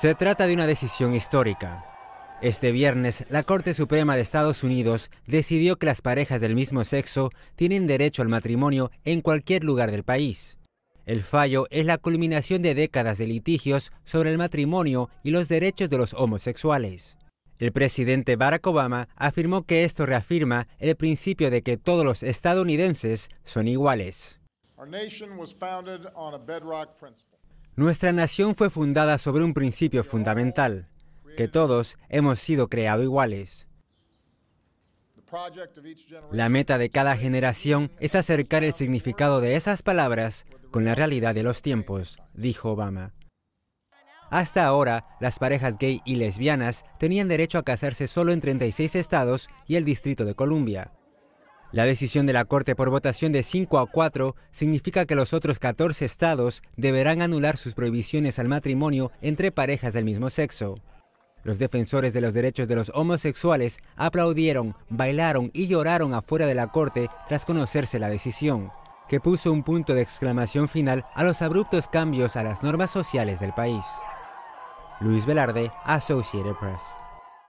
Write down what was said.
Se trata de una decisión histórica. Este viernes, la Corte Suprema de Estados Unidos decidió que las parejas del mismo sexo tienen derecho al matrimonio en cualquier lugar del país. El fallo es la culminación de décadas de litigios sobre el matrimonio y los derechos de los homosexuales. El presidente Barack Obama afirmó que esto reafirma el principio de que todos los estadounidenses son iguales. Nuestra nación fue fundada sobre un principio fundamental, que todos hemos sido creados iguales. La meta de cada generación es acercar el significado de esas palabras con la realidad de los tiempos, dijo Obama. Hasta ahora, las parejas gay y lesbianas tenían derecho a casarse solo en 36 estados y el Distrito de Columbia. La decisión de la Corte por votación de 5 a 4 significa que los otros 14 estados deberán anular sus prohibiciones al matrimonio entre parejas del mismo sexo. Los defensores de los derechos de los homosexuales aplaudieron, bailaron y lloraron afuera de la Corte tras conocerse la decisión, que puso un punto de exclamación final a los abruptos cambios a las normas sociales del país. Luis Velarde, Associated Press.